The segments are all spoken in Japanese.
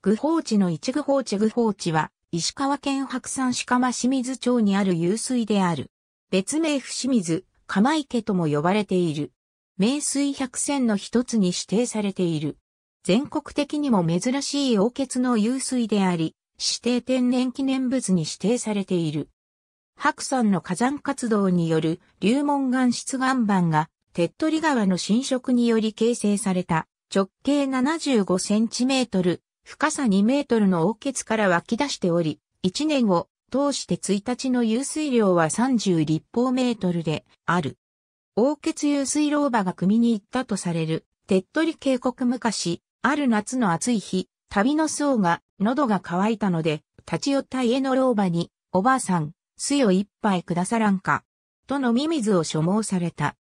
具宝地の一具宝地具宝地は、石川県白山鹿間清水町にある湧水である。別名不清水、釜池とも呼ばれている。名水百選の一つに指定されている。全国的にも珍しい王血の湧水であり、指定天然記念物に指定されている。白山の火山活動による流門岩質岩盤が、手っ取り川の浸食により形成された直径75センチメートル、深さ2メートルの凹血から湧き出しており、1年を通して1日の湧水量は30立方メートルである。凹血湧水老婆が組に行ったとされる、手っ取り渓谷昔、ある夏の暑い日、旅の僧が喉が渇いたので、立ち寄った家の老婆に、おばあさん、水を一杯くださらんか、と飲み水を所望された。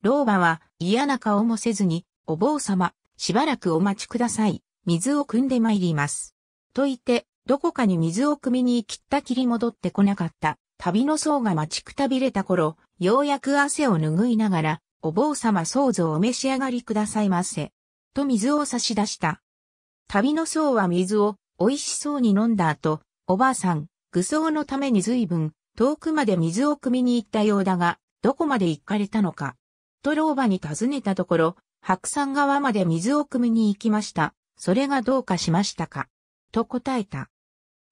老婆は嫌な顔もせずに、お坊様、しばらくお待ちください、水を汲んで参ります。と言って、どこかに水を汲みに切ったきり戻ってこなかった。旅の僧が待ちくたびれた頃、ようやく汗を拭いながら、お坊様僧像お召し上がりくださいませ。と水を差し出した。旅の僧は水を美味しそうに飲んだ後、おばあさん、愚装のために随分、遠くまで水を汲みに行ったようだが、どこまで行かれたのか。と老婆に尋ねたところ、白山川まで水を汲みに行きました。それがどうかしましたかと答えた。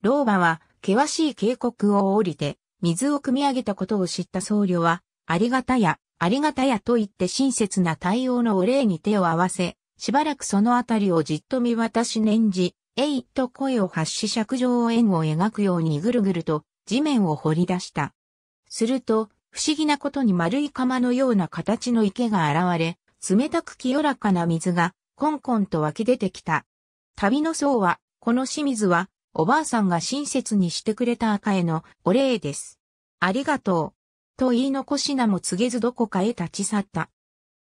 老婆は、険しい渓谷を降りて、水を汲み上げたことを知った僧侶は、ありがたや、ありがたやと言って親切な対応のお礼に手を合わせ、しばらくそのあたりをじっと見渡し念じ、えいと声を発し尺状を円を描くようにぐるぐると地面を掘り出した。すると、不思議なことに丸い釜のような形の池が現れ、冷たく清らかな水がコンコンと湧き出てきた。旅の僧は、この清水は、おばあさんが親切にしてくれた赤へのお礼です。ありがとう。と言い残しなも告げずどこかへ立ち去った。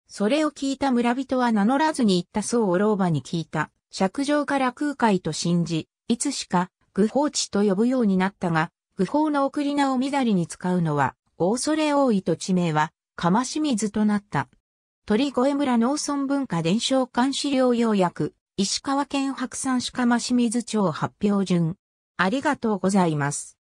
それを聞いた村人は名乗らずに行った僧を老婆に聞いた。釈上から空海と信じ、いつしか、愚法地と呼ぶようになったが、愚法の送り名をみだりに使うのは、恐れ多いと地名は、かましみずとなった。鳥越村農村文化伝承館資料要約、石川県白山鹿間清水町発表順。ありがとうございます。